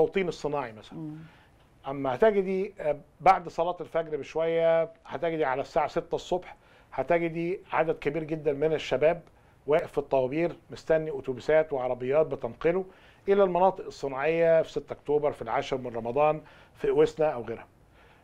التوطين الصناعي مثلا مم. اما هتجدي آه، بعد صلاه الفجر بشويه هتجدي على الساعه 6 الصبح هتجدي عدد كبير جدا من الشباب واقف في الطوابير مستني اتوبيسات وعربيات بتنقله الى المناطق الصناعيه في 6 اكتوبر في العاشر من رمضان في اوسنا او غيرها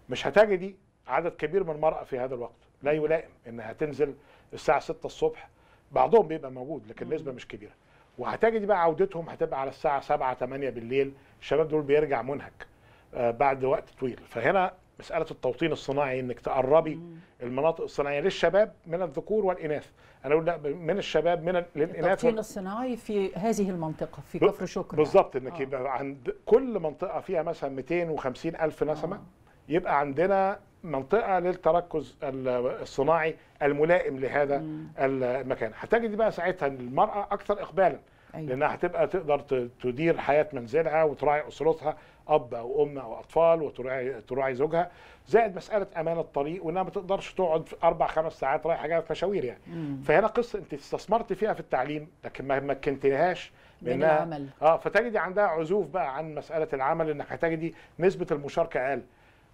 مش هتجدي عدد كبير من المرأة في هذا الوقت لا يلائم انها تنزل الساعه 6 الصبح بعضهم بيبقى موجود لكن نسبه مش كبيره وهتجد بقى عودتهم هتبقى على الساعه 7 8 بالليل الشباب دول بيرجع منهك آه، بعد وقت طويل فهنا مساله التوطين الصناعي انك تقربي المناطق الصناعيه للشباب من الذكور والاناث انا اقول لا من الشباب من للاناث التوطين الصناعي في هذه المنطقه في كفر شكر بالظبط انك آه. يبقى عند كل منطقه فيها مثلا 250 الف نسمه آه. يبقى عندنا منطقه للتركز الصناعي الملائم لهذا المكان هتجد بقى ساعتها المراه اكثر اقبالا أيوة. لانها هتبقى تقدر تدير حياه منزلها وتراعي اسرتها اب او ام او اطفال وتراعي زوجها زائد مساله امان الطريق وانها ما تقدرش تقعد اربع خمس ساعات رايحه جايه في مشاوير يعني مم. فهنا قصه انت استثمرت فيها في التعليم لكن ما مكنتهاش من العمل اه فتجدي عندها عزوف بقى عن مساله العمل انك هتجدي نسبه المشاركه اقل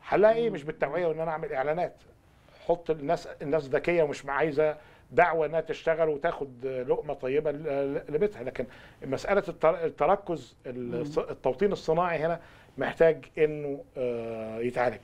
حلها ايه مش بالتوعيه وان انا اعمل اعلانات حط الناس الناس ذكيه ومش عايزه دعوه انها تشتغل وتاخد لقمه طيبه لبيتها لكن مساله التركز التوطين الصناعي هنا محتاج انه آه، يتعالج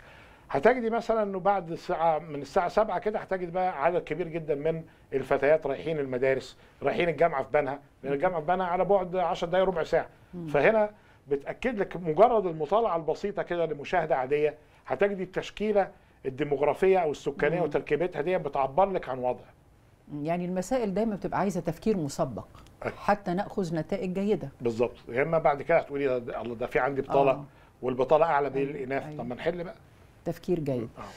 هتجدي مثلا انه بعد الساعه من الساعه 7 كده هتجد بقى عدد كبير جدا من الفتيات رايحين المدارس رايحين الجامعه في بنها لان الجامعه في بنها على بعد 10 دقائق ربع ساعه فهنا بتاكد لك مجرد المطالعه البسيطه كده لمشاهده عاديه هتجد التشكيله الديموغرافيه او السكانيه وتركيبتها دي بتعبر لك عن وضع يعني المسائل دايما بتبقى عايزه تفكير مسبق أيوة. حتى ناخذ نتائج جيده بالظبط يا اما بعد كده هتقولي الله ده في عندي بطاله آه. والبطاله اعلى من أيوة، الاناث طب أيوة. ما نحل بقى تفكير جيد آه.